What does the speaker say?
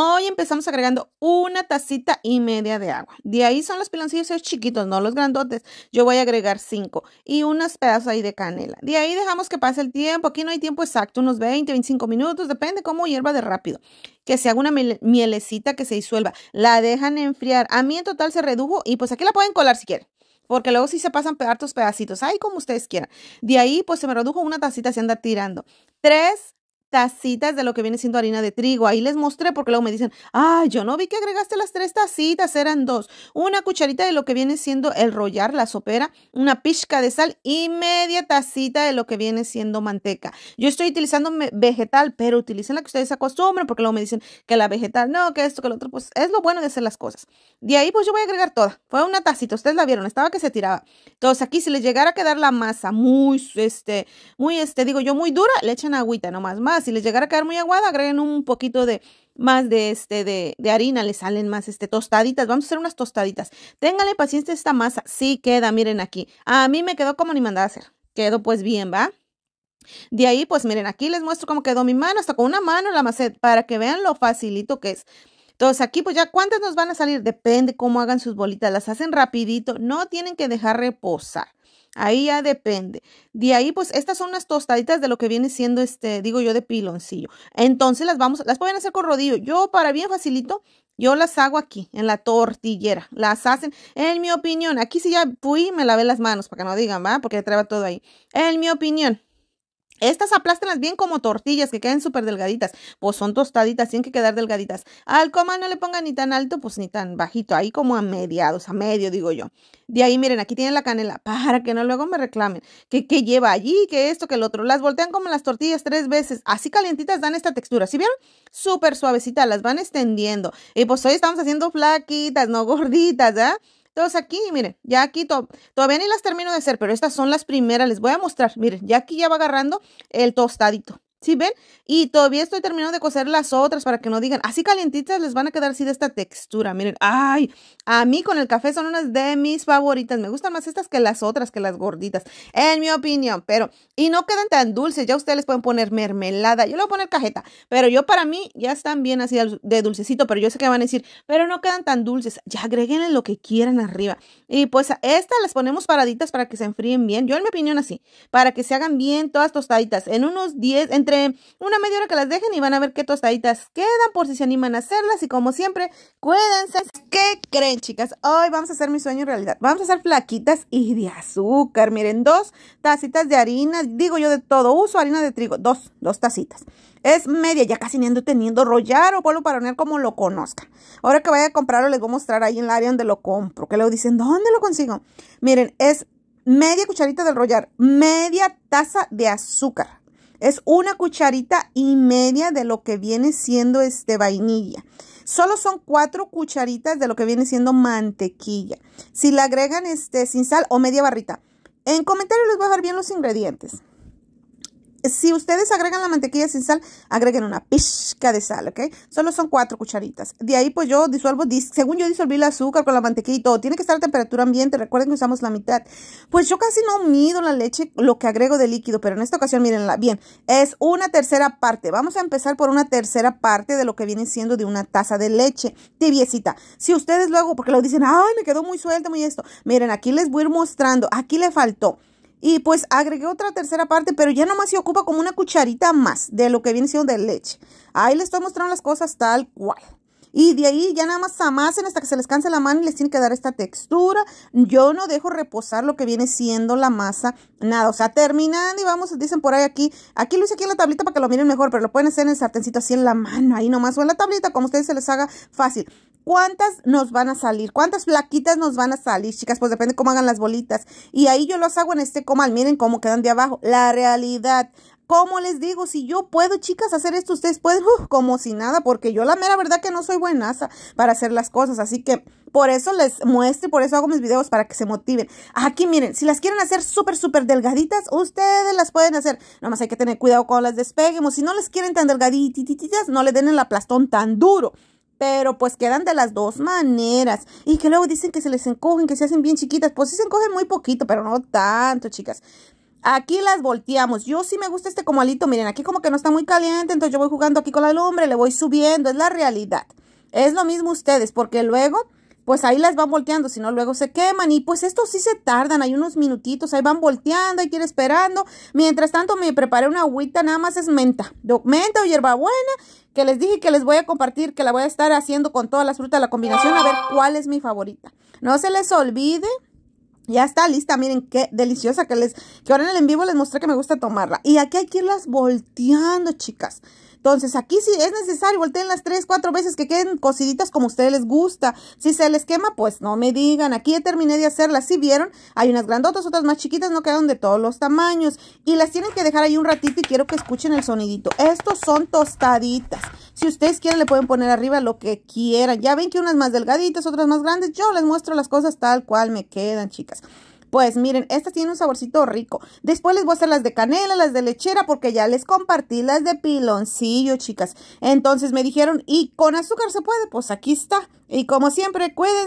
Hoy empezamos agregando una tacita y media de agua. De ahí son los piloncillos chiquitos, no los grandotes. Yo voy a agregar cinco y unos pedazos ahí de canela. De ahí dejamos que pase el tiempo. Aquí no hay tiempo exacto, unos 20, 25 minutos, depende cómo hierva de rápido. Que se haga una mielecita que se disuelva. La dejan enfriar. A mí en total se redujo y pues aquí la pueden colar si quieren porque luego sí se pasan hartos pedacitos, ahí como ustedes quieran. De ahí, pues se me redujo una tacita, se anda tirando. Tres tacitas de lo que viene siendo harina de trigo. Ahí les mostré porque luego me dicen, ah, yo no vi que agregaste las tres tacitas, eran dos. Una cucharita de lo que viene siendo el rollar, la sopera, una pizca de sal y media tacita de lo que viene siendo manteca. Yo estoy utilizando vegetal, pero utilicen la que ustedes acostumbren porque luego me dicen que la vegetal, no, que esto, que lo otro, pues es lo bueno de hacer las cosas. De ahí pues yo voy a agregar toda. Fue una tacita, ustedes la vieron, estaba que se tiraba. Entonces aquí si les llegara a quedar la masa muy, este, muy, este, digo yo, muy dura, le echan agüita nomás, más si les llegara a quedar muy aguada, agreguen un poquito de más de este de, harina, le salen más este tostaditas. Vamos a hacer unas tostaditas. Ténganle paciencia esta masa. Sí queda, miren aquí. A mí me quedó como ni mandaba hacer. Quedó pues bien, ¿va? De ahí, pues miren, aquí les muestro cómo quedó mi mano, hasta con una mano la macet, para que vean lo facilito que es. Entonces aquí pues ya cuántas nos van a salir, depende cómo hagan sus bolitas, las hacen rapidito, no tienen que dejar reposar. Ahí ya depende. De ahí, pues, estas son unas tostaditas de lo que viene siendo este, digo yo, de piloncillo. Entonces las vamos, las pueden hacer con rodillo. Yo, para bien facilito, yo las hago aquí, en la tortillera. Las hacen, en mi opinión, aquí si ya fui me lavé las manos, para que no digan, ¿va? Porque traba todo ahí. En mi opinión, estas aplástenlas bien como tortillas, que queden súper delgaditas. Pues son tostaditas, tienen que quedar delgaditas. Al coma no le pongan ni tan alto, pues ni tan bajito. Ahí como a mediados, a medio, digo yo. De ahí, miren, aquí tienen la canela, para que no luego me reclamen. Que, qué lleva allí, que esto, que el otro. Las voltean como las tortillas tres veces. Así calientitas dan esta textura. ¿Sí vieron? Súper suavecita, las van extendiendo. Y pues hoy estamos haciendo flaquitas, no gorditas, ¿eh? Entonces aquí, miren, ya aquí todavía ni las termino de hacer, pero estas son las primeras. Les voy a mostrar. Miren, ya aquí ya va agarrando el tostadito. ¿Sí ven? Y todavía estoy terminando de coser las otras para que no digan, así calientitas les van a quedar así de esta textura. Miren, ay, a mí con el café son unas de mis favoritas. Me gustan más estas que las otras, que las gorditas, en mi opinión. Pero, y no quedan tan dulces. Ya ustedes les pueden poner mermelada. Yo le voy a poner cajeta. Pero yo para mí ya están bien así de dulcecito. Pero yo sé que van a decir, pero no quedan tan dulces. Ya agreguen lo que quieran arriba. Y pues estas las ponemos paraditas para que se enfríen bien. Yo en mi opinión así. Para que se hagan bien todas tostaditas. En unos 10, en una media hora que las dejen y van a ver qué tostaditas quedan por si se animan a hacerlas. Y como siempre, cuídense. ¿Qué creen, chicas? Hoy vamos a hacer mi sueño en realidad. Vamos a hacer flaquitas y de azúcar. Miren, dos tacitas de harina. Digo yo de todo uso, harina de trigo. Dos, dos tacitas. Es media, ya casi niendo teniendo rollar o polvo para hornear como lo conozcan. Ahora que vaya a comprarlo les voy a mostrar ahí en el área donde lo compro. Que luego dicen, ¿dónde lo consigo? Miren, es media cucharita del rollar, media taza de azúcar. Es una cucharita y media de lo que viene siendo este vainilla. Solo son cuatro cucharitas de lo que viene siendo mantequilla. Si le agregan este sin sal o media barrita. En comentarios les voy a dejar bien los ingredientes si ustedes agregan la mantequilla sin sal, agreguen una pizca de sal, ¿ok? Solo son cuatro cucharitas. De ahí pues yo disuelvo, según yo disolví el azúcar con la mantequilla todo, tiene que estar a temperatura ambiente, recuerden que usamos la mitad. Pues yo casi no mido la leche, lo que agrego de líquido, pero en esta ocasión, mírenla bien, es una tercera parte. Vamos a empezar por una tercera parte de lo que viene siendo de una taza de leche tibiecita. Si ustedes luego, porque lo dicen, ay, me quedó muy suelto, muy esto. Miren, aquí les voy a ir mostrando, aquí le faltó y pues agregué otra tercera parte, pero ya nomás se ocupa como una cucharita más de lo que viene siendo de leche. Ahí les estoy mostrando las cosas tal cual. Y de ahí ya nada más amasen hasta que se les canse la mano y les tiene que dar esta textura. Yo no dejo reposar lo que viene siendo la masa, nada. O sea, terminando y vamos, dicen por ahí aquí. Aquí lo hice aquí en la tablita para que lo miren mejor, pero lo pueden hacer en el sartencito así en la mano, ahí nomás o en la tablita, como a ustedes se les haga fácil. ¿Cuántas nos van a salir? ¿Cuántas flaquitas nos van a salir, chicas? Pues depende cómo hagan las bolitas. Y ahí yo las hago en este comal. Miren cómo quedan de abajo. La realidad. Como les digo? Si yo puedo, chicas, hacer esto, ustedes pueden, como si nada, porque yo la mera verdad que no soy buenaza para hacer las cosas. Así que por eso les muestro, por eso hago mis videos, para que se motiven. Aquí miren, si las quieren hacer súper, súper delgaditas, ustedes las pueden hacer. Nada más hay que tener cuidado cuando las despeguemos. Si no les quieren tan delgadititas, no le den el aplastón tan duro pero pues quedan de las dos maneras. Y que luego dicen que se les encogen, que se hacen bien chiquitas. Pues sí se encogen muy poquito, pero no tanto, chicas. Aquí las volteamos. Yo sí me gusta este comalito, Miren, aquí como que no está muy caliente, entonces yo voy jugando aquí con la lumbre, le voy subiendo. Es la realidad. Es lo mismo ustedes, porque luego, pues ahí las van volteando, si no luego se queman. Y pues esto sí se tardan, hay unos minutitos, ahí van volteando, hay que esperando. Mientras tanto me preparé una agüita, nada más es menta. Menta o hierbabuena, que les dije que les voy a compartir, que la voy a estar haciendo con todas las frutas, la combinación, a ver cuál es mi favorita. No se les olvide ya está lista, miren qué deliciosa que les, que ahora en el en vivo les mostré que me gusta tomarla. Y aquí hay que irlas volteando, chicas. Entonces aquí sí es necesario, volteen las tres, cuatro veces que queden cosiditas como a ustedes les gusta. Si se les quema, pues no me digan. Aquí terminé de hacerlas. Si vieron, hay unas grandotas, otras más chiquitas, no quedan de todos los tamaños. Y las tienen que dejar ahí un ratito y quiero que escuchen el sonidito. Estos son tostaditas. Si ustedes quieren, le pueden poner arriba lo que quieran. Ya ven que unas más delgaditas, otras más grandes. Yo les muestro las cosas tal cual me quedan, chicas. Pues miren, estas tienen un saborcito rico. Después les voy a hacer las de canela, las de lechera, porque ya les compartí las de piloncillo, chicas. Entonces me dijeron, ¿y con azúcar se puede? Pues aquí está. Y como siempre, cuídense.